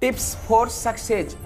tips for success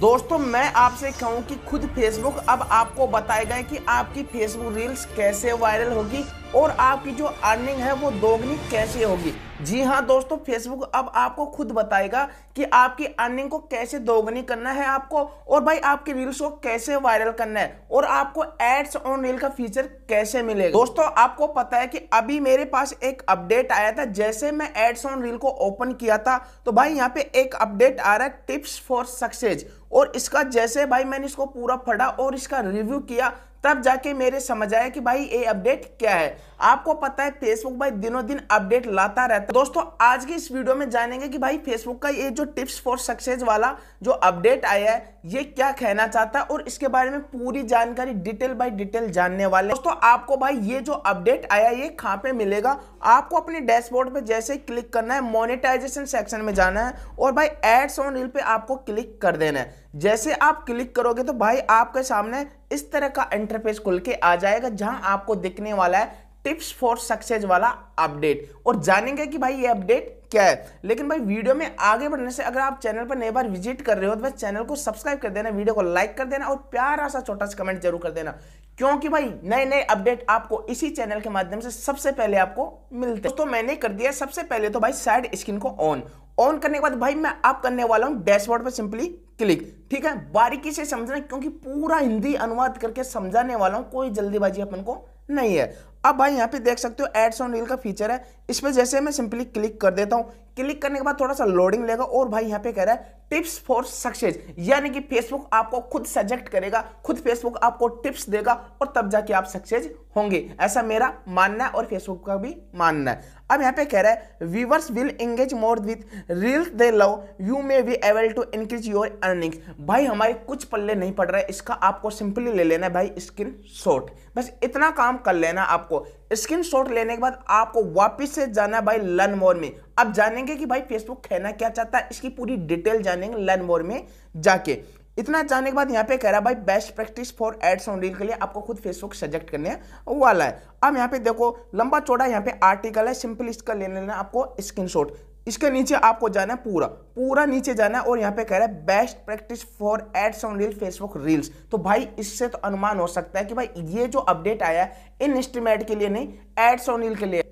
दोस्तों मैं आपसे कहूं कि खुद फेसबुक अब आपको बताएगा कि आपकी फेसबुक रील्स कैसे वायरल होगी और आपकी जो अर्निंग है वो दोगुनी कैसे होगी जी हाँ दोस्तों फेसबुक अब आपको खुद बताएगा कि आपकी अर्निंग को कैसे दोगुनी करना है आपको और भाई आपके रील्स को कैसे वायरल करना है और आपको एड्स ऑन रील का फीचर कैसे मिलेगा दोस्तों आपको पता है कि अभी मेरे पास एक अपडेट आया था जैसे मैं एड्स ऑन रील को ओपन किया था तो भाई यहाँ पे एक अपडेट आ रहा है टिप्स फॉर सक्सेस और इसका जैसे भाई मैंने इसको पूरा पढ़ा और इसका रिव्यू किया तब जाके मेरे समझ आया कि भाई ये अपडेट क्या है आपको पता है फेसबुक भाई दिनों दिन अपडेट लाता रहता है दोस्तों आज की इस वीडियो में जानेंगे कि भाई फेसबुक का ये जो टिप्स फॉर सक्सेस वाला जो अपडेट आया है ये क्या कहना चाहता है और इसके बारे में पूरी जानकारी डिटेल बाय डिटेल जानने वाले दोस्तों आपको भाई ये जो अपडेट आया ये कहाँ पे मिलेगा आपको अपने डैशबोर्ड पे जैसे क्लिक करना है मोनिटाइजेशन सेक्शन में जाना है और भाई एड्स ऑन रील पर आपको क्लिक कर देना है जैसे आप क्लिक करोगे तो भाई आपके सामने इस तरह का इंटरफेस खुल के आ जाएगा जहां आपको दिखने वाला है टिप्स फॉर सक्सेस वाला अपडेट और जानेंगे कि भाई ये अपडेट क्या है लेकिन भाई वीडियो में आगे बढ़ने से अगर आप चैनल पर नई बार विजिट कर रहे हो तो भाई चैनल को सब्सक्राइब कर देना वीडियो को लाइक कर देना और प्यारा सा छोटा सा कमेंट जरूर कर देना क्योंकि भाई नए नए अपडेट आपको इसी चैनल के माध्यम से सबसे पहले आपको मिलते हैं तो मैंने कर दिया सबसे पहले तो भाई साइड स्क्रीन को ऑन ऑन करने के बाद भाई मैं आप करने वाला हूँ डैशबोर्ड पर सिंपली क्लिक ठीक है बारीकी से समझना क्योंकि पूरा हिंदी अनुवाद करके समझाने वाला हूं कोई जल्दीबाजी अपन को नहीं है अब भाई यहाँ पे देख सकते हो एड्स ऑन रील का फीचर है इस पर जैसे मैं सिंपली क्लिक कर देता हूँ क्लिक करने के बाद थोड़ा सा लोडिंग लेगा और भाई यहाँ पे कह रहा है टिप्स फॉर सक्सेस यानी कि फेसबुक आपको खुद सजेक्ट करेगा खुद फेसबुक आपको टिप्स देगा और तब जाके आप सक्सेस होंगे ऐसा मेरा मानना है और फेसबुक का भी मानना है अब यहाँ पे कह रहा है viewers will engage more with reels they love you may be able to increase your earnings भाई हमारे कुछ पल्ले नहीं पड़ रहा है इसका आपको सिंपली ले लेना है भाई स्क्रीन शॉट बस इतना काम कर लेना आपको स्क्रीन शॉट लेने के बाद आपको वापस से जाना है भाई लर्न मोर में अब जानेंगे कि भाई फेसबुक कहना क्या चाहता है इसकी पूरी डिटेल जानेंगे लर्न मोर में जाके इतना जानने के बाद यहाँ पे कह रहा है भाई best practice for ads on reel के लिए आपको खुद फेसबुक सजेक्ट करने वाला है अब यहाँ पे देखो लंबा चौड़ा यहाँ पे आर्टिकल है सिंपल इसका ले लेना आपको स्क्रीनशॉट इसके नीचे आपको जाना है पूरा पूरा नीचे जाना है और यहाँ पे कह रहा है best practice for ads on reel Facebook reels तो भाई इससे तो अनुमान हो सकता है कि भाई ये जो अपडेट आया है इन एस्टिमेट के लिए नहीं एड्स ऑन रील के लिए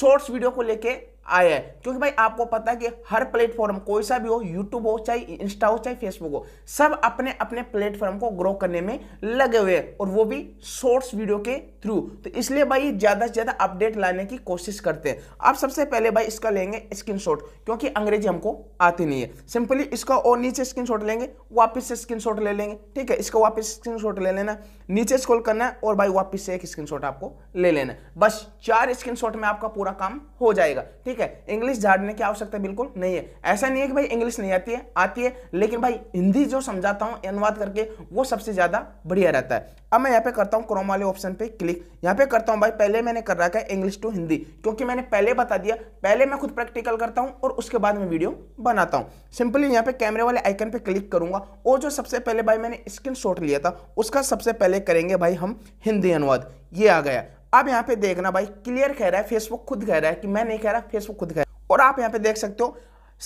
शॉर्ट्स वीडियो को लेके आया है क्योंकि भाई आपको पता है कि हर प्लेटफॉर्म कोई सा भी हो यूट्यूब हो चाहे इंस्टा हो चाहे फेसबुक हो सब अपने अपने प्लेटफॉर्म को ग्रो करने में लगे हुए हैं और वो भी शॉर्ट्स वीडियो के थ्रू तो इसलिए भाई ज़्यादा से ज़्यादा अपडेट लाने की कोशिश करते हैं आप सबसे पहले भाई इसका लेंगे स्क्रीन क्योंकि अंग्रेजी हमको आती नहीं है सिंपली इसका और नीचे स्क्रीन लेंगे वापिस से स्क्रीन ले लेंगे ठीक है इसका वापिस स्क्रीन ले लेना नीचे स्क्रोल करना है और भाई वापिस से एक स्क्रीन आपको ले लेना बस चार स्क्रीन में आपका पूरा काम हो जाएगा ठीक ठीक है इंग्लिश झाड़ने की आवश्यकता बिल्कुल नहीं है ऐसा नहीं है कि भाई इंग्लिश नहीं आती है आती है लेकिन भाई हिंदी जो समझाता हूँ अनुवाद करके वो सबसे ज़्यादा बढ़िया रहता है अब मैं यहाँ पे करता हूँ क्रोम वाले ऑप्शन पे क्लिक यहाँ पे करता हूँ भाई पहले मैंने कर रखा है इंग्लिश टू हिंदी क्योंकि मैंने पहले बता दिया पहले मैं खुद प्रैक्टिकल करता हूँ और उसके बाद मैं वीडियो बनाता हूँ सिंपली यहाँ पे कैमरे वाले आइकन पे क्लिक करूंगा और जो सबसे पहले भाई मैंने स्क्रीन लिया था उसका सबसे पहले करेंगे भाई हम हिंदी अनुवाद ये आ गया आप यहाँ पे देखना भाई क्लियर कह रहा है फेसबुक खुद कह रहा है कि मैं नहीं कह रहा फेसबुक खुद कह रहा है और आप यहाँ पे देख सकते हो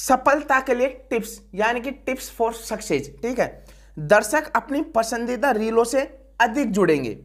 सफलता के लिए टिप्स यानी कि टिप्स फॉर सक्सेस ठीक है दर्शक अपनी पसंदीदा रीलों से अधिक जुड़ेंगे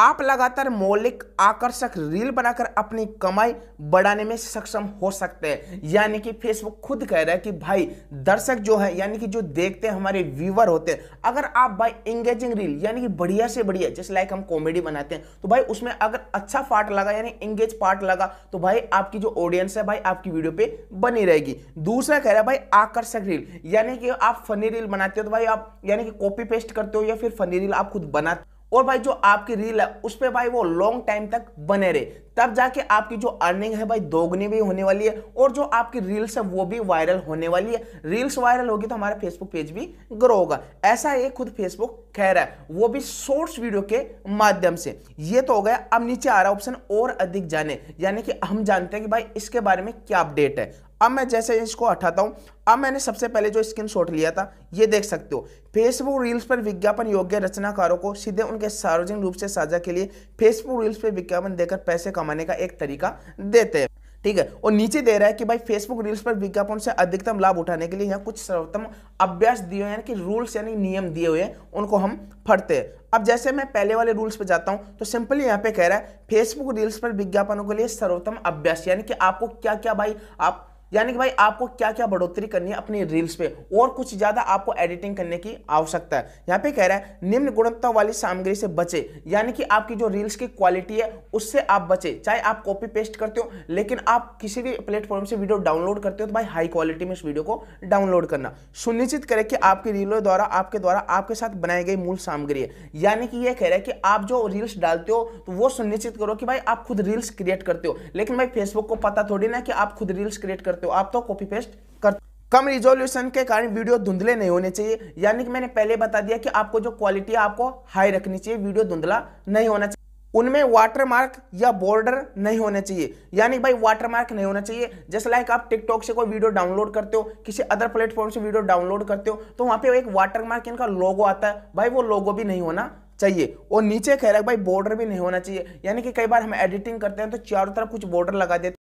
आप लगातार मौलिक आकर्षक रील बनाकर अपनी कमाई बढ़ाने में सक्षम हो सकते हैं यानी कि फेसबुक खुद कह रहा है कि भाई दर्शक जो है यानी कि जो देखते हैं हमारे व्यूवर होते हैं अगर आप भाई एंगेजिंग रील यानी कि बढ़िया से बढ़िया जैसे लाइक हम कॉमेडी बनाते हैं तो भाई उसमें अगर अच्छा पार्ट लगा यानी एंगेज पार्ट लगा तो भाई आपकी जो ऑडियंस है भाई आपकी वीडियो पे बनी रहेगी दूसरा कह रहा है भाई आकर्षक रील यानी कि आप फनी रील बनाते हो तो भाई आप यानी कि कॉपी पेस्ट करते हो या फिर फनी रील आप खुद बनाते और भाई जो आपकी रील है उस पर भाई वो लॉन्ग टाइम तक बने रहे तब जाके आपकी जो अर्निंग है भाई दोगुनी भी होने वाली है और जो आपकी रील्स है वो भी वायरल होने वाली है रील्स वायरल होगी तो हमारा फेसबुक पेज भी ग्रो होगा ऐसा ये खुद फेसबुक कह रहा है वो भी शॉर्ट्स वीडियो के माध्यम से ये तो हो गया अब नीचे आ रहा ऑप्शन और अधिक जाने यानी कि हम जानते हैं कि भाई इसके बारे में क्या अपडेट है अब मैं जैसे इसको हटाता हूँ अब मैंने सबसे पहले जो स्क्रीन शॉट लिया था ये देख सकते हो फेसबुक रील्स पर विज्ञापन योग्य रचनाकारों को सीधे उनके सार्वजनिक रूप से साझा के लिए फेसबुक रील्स पर विज्ञापन देकर पैसे कमाने का एक तरीका देते हैं ठीक है और नीचे दे रहा है कि भाई फेसबुक रील्स पर विज्ञापन से अधिकतम लाभ उठाने के लिए यहाँ कुछ सर्वोत्तम अभ्यास दिए हुए हैं कि रूल्स यानी नियम दिए हुए हैं उनको हम फटते हैं अब जैसे मैं पहले वाले रूल्स पर जाता हूँ तो सिंपली यहाँ पे कह रहा है फेसबुक रील्स पर विज्ञापनों के लिए सर्वोत्तम अभ्यास यानी कि आपको क्या क्या भाई आप यानी कि भाई आपको क्या क्या बढ़ोतरी करनी है अपनी रील्स पे और कुछ ज़्यादा आपको एडिटिंग करने की आवश्यकता है यहाँ पे कह रहा है निम्न गुणवत्ता वाली सामग्री से बचे यानी कि आपकी जो रील्स की क्वालिटी है उससे आप बचे चाहे आप कॉपी पेस्ट करते हो लेकिन आप किसी भी प्लेटफॉर्म से वीडियो डाउनलोड करते हो तो भाई हाई क्वालिटी में इस वीडियो को डाउनलोड करना सुनिश्चित करें कि आपकी रीलों द्वारा आपके द्वारा आपके साथ बनाई गई मूल सामग्री है यानी कि यह कह रहा है कि आप जो रील्स डालते हो तो वो सुनिश्चित करो कि भाई आप खुद रील्स क्रिएट करते हो लेकिन भाई फेसबुक को पता थोड़ी ना कि आप खुद रील्स क्रिएट करते सकते हो आप तो कॉपी पेस्ट कर कम रिजोल्यूशन के कारण वीडियो धुंधले नहीं होने चाहिए यानी कि मैंने पहले बता दिया कि आपको जो क्वालिटी है आपको हाई रखनी चाहिए वीडियो धुंधला नहीं होना चाहिए उनमें वाटरमार्क या बॉर्डर नहीं होने चाहिए यानी भाई वाटरमार्क नहीं होना चाहिए जैसे लाइक आप टिकटॉक से कोई वीडियो डाउनलोड करते हो किसी अदर प्लेटफॉर्म से वीडियो डाउनलोड करते हो तो वहाँ पे एक वाटरमार्क इनका लोगो आता है भाई वो लोगो भी नहीं होना चाहिए और नीचे कह रहा है भाई बॉर्डर भी नहीं होना चाहिए यानी कि कई बार हम एडिटिंग करते हैं तो चारों तरफ कुछ बॉर्डर लगा देते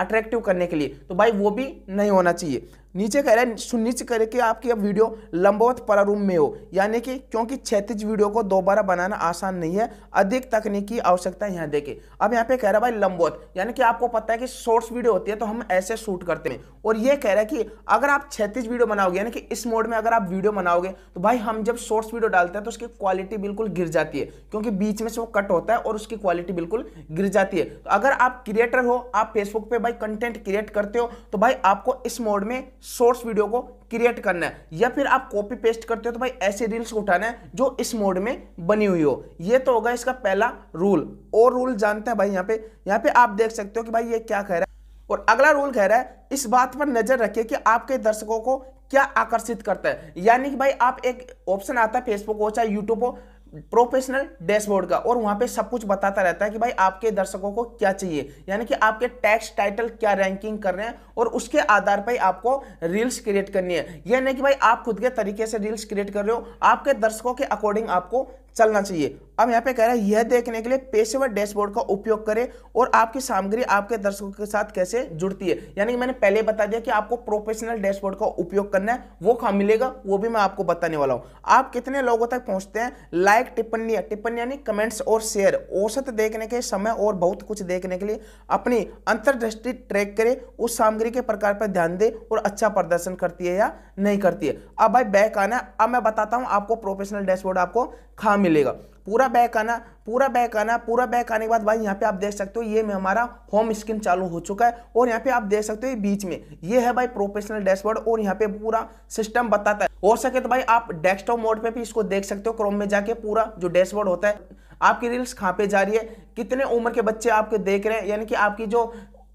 अट्रैक्टिव करने के लिए तो भाई वो भी नहीं होना चाहिए नीचे कह रहे हैं सुनिश्चित करें कि आपकी अब वीडियो लंबवत प्रारूप में हो यानी कि क्योंकि क्षैतिज वीडियो को दोबारा बनाना आसान नहीं है अधिक तकनीकी आवश्यकता यहाँ देखे अब यहाँ पे कह रहा है भाई लंबवत यानी कि आपको पता है कि शॉर्ट्स वीडियो होती है तो हम ऐसे शूट करते हैं और ये कह रहा है कि अगर आप क्षेत्रज वीडियो बनाओगे यानी कि इस मोड में अगर आप वीडियो बनाओगे तो भाई हम जब शॉर्ट्स वीडियो डालते हैं तो उसकी क्वालिटी बिल्कुल गिर जाती है क्योंकि बीच में से वो कट होता है और उसकी क्वालिटी बिल्कुल गिर जाती है तो अगर आप क्रिएटर हो आप फेसबुक पर भाई कंटेंट क्रिएट करते हो तो भाई आपको इस मोड में शॉर्ट्स वीडियो को क्रिएट करना है या फिर आप कॉपी पेस्ट करते हो तो भाई ऐसे रील्स को उठाना है जो इस मोड में बनी हुई हो ये तो होगा इसका पहला रूल और रूल जानते हैं भाई यहाँ पे यहाँ पे आप देख सकते हो कि भाई ये क्या कह रहा है और अगला रूल कह रहा है इस बात पर नजर रखिए कि आपके दर्शकों को क्या आकर्षित करता है यानी कि भाई आप एक ऑप्शन आता है फेसबुक हो चाहे यूट्यूब हो प्रोफेशनल डैशबोर्ड का और वहां पे सब कुछ बताता रहता है कि भाई आपके दर्शकों को क्या चाहिए यानी कि आपके टैक्स टाइटल क्या रैंकिंग कर रहे हैं और उसके आधार पर आपको रील्स क्रिएट करनी है यह नहीं कि भाई आप खुद के तरीके से रील्स क्रिएट कर रहे हो आपके दर्शकों के अकॉर्डिंग आपको चलना चाहिए अब यहाँ पे कह रहा है यह देखने के लिए पेशेवर डैशबोर्ड का उपयोग करें और आपकी सामग्री आपके दर्शकों के साथ कैसे जुड़ती है यानी कि मैंने पहले बता दिया कि आपको प्रोफेशनल डैशबोर्ड का उपयोग करना है वो कहाँ मिलेगा वो भी मैं आपको बताने वाला हूँ आप कितने लोगों तक पहुँचते हैं लाइक टिप्पणी टिप्पणी यानी कमेंट्स और शेयर औसत देखने के समय और बहुत कुछ देखने के लिए अपनी अंतर्दृष्टि ट्रैक करें उस सामग्री के प्रकार पर ध्यान दें और अच्छा प्रदर्शन करती है या नहीं करती है अब भाई बैक आना अब मैं बताता हूँ आपको प्रोफेशनल डैशबोर्ड आपको खा मिलेगा पूरा बैक आना पूरा बैक आना पूरा बैक आने के बाद भाई यहाँ पे आप देख सकते हो ये में हमारा होम स्क्रीन चालू हो चुका है और यहाँ पे आप देख सकते हो ये बीच में ये है भाई प्रोफेशनल डैशबोर्ड और यहाँ पे पूरा सिस्टम बताता है हो सके तो भाई आप डेस्कटॉप मोड पे भी इसको देख सकते हो क्रोम में जाके पूरा जो डैशबोर्ड होता है आपकी रील्स कहाँ पे जा रही है कितने उम्र के बच्चे आपके देख रहे हैं यानी कि आपकी जो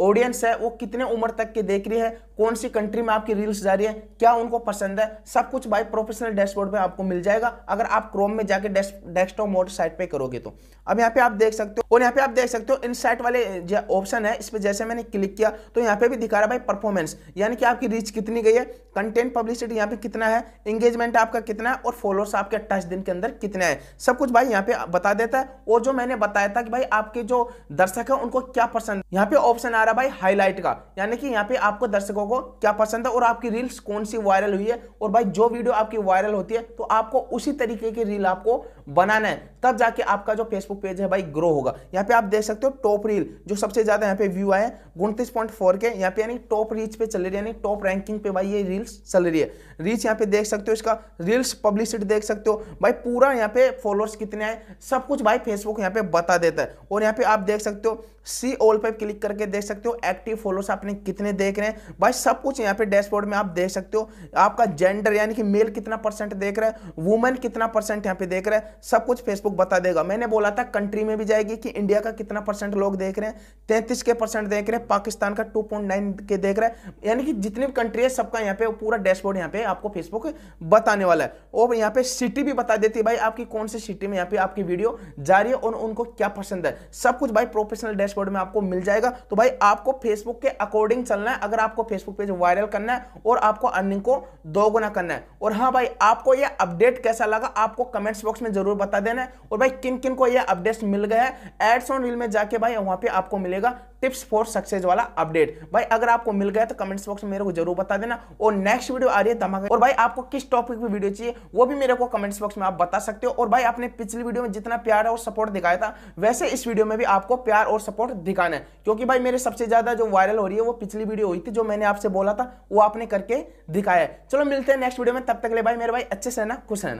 ऑडियंस है वो कितने उम्र तक के देख रही है कौन सी कंट्री में आपकी रील्स जा रही है क्या उनको पसंद है सब कुछ भाई प्रोफेशनल डैशबोर्ड में आपको मिल जाएगा अगर आप क्रोम में जाके डेस्कटॉप मोड साइट पे करोगे तो अब यहाँ पे आप देख सकते हो और यहाँ पे आप देख सकते हो इन साइट वाले जो ऑप्शन है इस पर जैसे मैंने क्लिक किया तो यहाँ पे भी दिखा रहा भाई परफॉर्मेंस यानी कि आपकी रीच कितनी गई है कंटेंट पब्लिसिटी यहाँ पे कितना है इंगेजमेंट आपका कितना है और फॉलोअर्स आपके अट्ठाईस दिन के अंदर कितना है सब कुछ भाई यहाँ पे बता देता है और जो मैंने बताया था कि भाई आपके जो दर्शक है उनको क्या पसंद यहाँ पे ऑप्शन आ रहा है भाई हाईलाइट का यानी कि यहाँ पे आपको दर्शकों को क्या पसंद है और आपकी रील्स कौन सी वायरल हुई है और भाई जो वीडियो आपकी वायरल होती है तो आपको उसी तरीके की रील आपको बनाना है तब जाके आपका जो फेसबुक पेज है भाई ग्रो होगा यहाँ पे आप देख सकते हो टॉप रील जो सबसे ज्यादा यहाँ पे व्यू आए उनतीस पॉइंट फोर के यहाँ पे यानी टॉप रीच पे चल रही है यानी टॉप रैंकिंग पे भाई ये रील्स चल रही है रीच यहाँ पे देख सकते हो इसका रील्स पब्लिसिटी देख सकते हो भाई पूरा यहाँ पे फॉलोअर्स कितने आए सब कुछ भाई फेसबुक यहाँ पे बता देता है और यहाँ पे आप देख सकते हो सी ऑल पे क्लिक करके देख सकते हो एक्टिव फॉलोअर्स आपने कितने देख रहे हैं भाई सब कुछ यहाँ पे डैशबोर्ड में आप देख सकते हो आपका जेंडर यानी कि मेल कितना परसेंट देख रहा है वुमेन कितना परसेंट यहाँ पे देख रहा है सब कुछ फेसबुक बता देगा मैंने बोला था कंट्री में भी जाएगी कि इंडिया का कितना परसेंट लोग देख रहे हैं तैंतीस के परसेंट देख रहे हैं पाकिस्तान का टू के देख रहे हैं यानी कि जितनी भी कंट्री है सबका यहाँ पे पूरा डैशबोर्ड यहाँ पे आपको फेसबुक बताने वाला है और यहाँ पे सिटी भी बता देती है भाई आपकी कौन सी सिटी में यहाँ पे आपकी वीडियो जा रही है और उनको क्या पसंद है सब कुछ भाई प्रोफेशनल डैशबोर्ड में आपको मिल जाएगा तो भाई आपको फेसबुक के अकॉर्डिंग चलना है अगर आपको फेसबुक पेज वायरल करना है और आपको अर्निंग को दोगुना करना है और हाँ भाई आपको यह अपडेट कैसा लगा आपको कमेंट्स बॉक्स में जरूर जरूर बता देना और भाई किन किन को यह अपडेट मिल गए हैं एड्स ऑन रील में जाके भाई वहां पे आपको मिलेगा टिप्स फॉर सक्सेस वाला अपडेट भाई अगर आपको मिल गया तो कमेंट्स बॉक्स में मेरे को जरूर बता देना और नेक्स्ट वीडियो आ रही है धमाका और भाई आपको किस टॉपिक पे वीडियो चाहिए वो भी मेरे को कमेंट्स बॉक्स में आप बता सकते हो और भाई आपने पिछली वीडियो में जितना प्यार और सपोर्ट दिखाया था वैसे इस वीडियो में भी आपको प्यार और सपोर्ट दिखाना है क्योंकि भाई मेरे सबसे ज्यादा जो वायरल हो रही है वो पिछली वीडियो हुई थी जो मैंने आपसे बोला था वो आपने करके दिखाया है चलो मिलते हैं नेक्स्ट वीडियो में तब तक ले भाई मेरे भाई अच्छे से रहना खुश रहना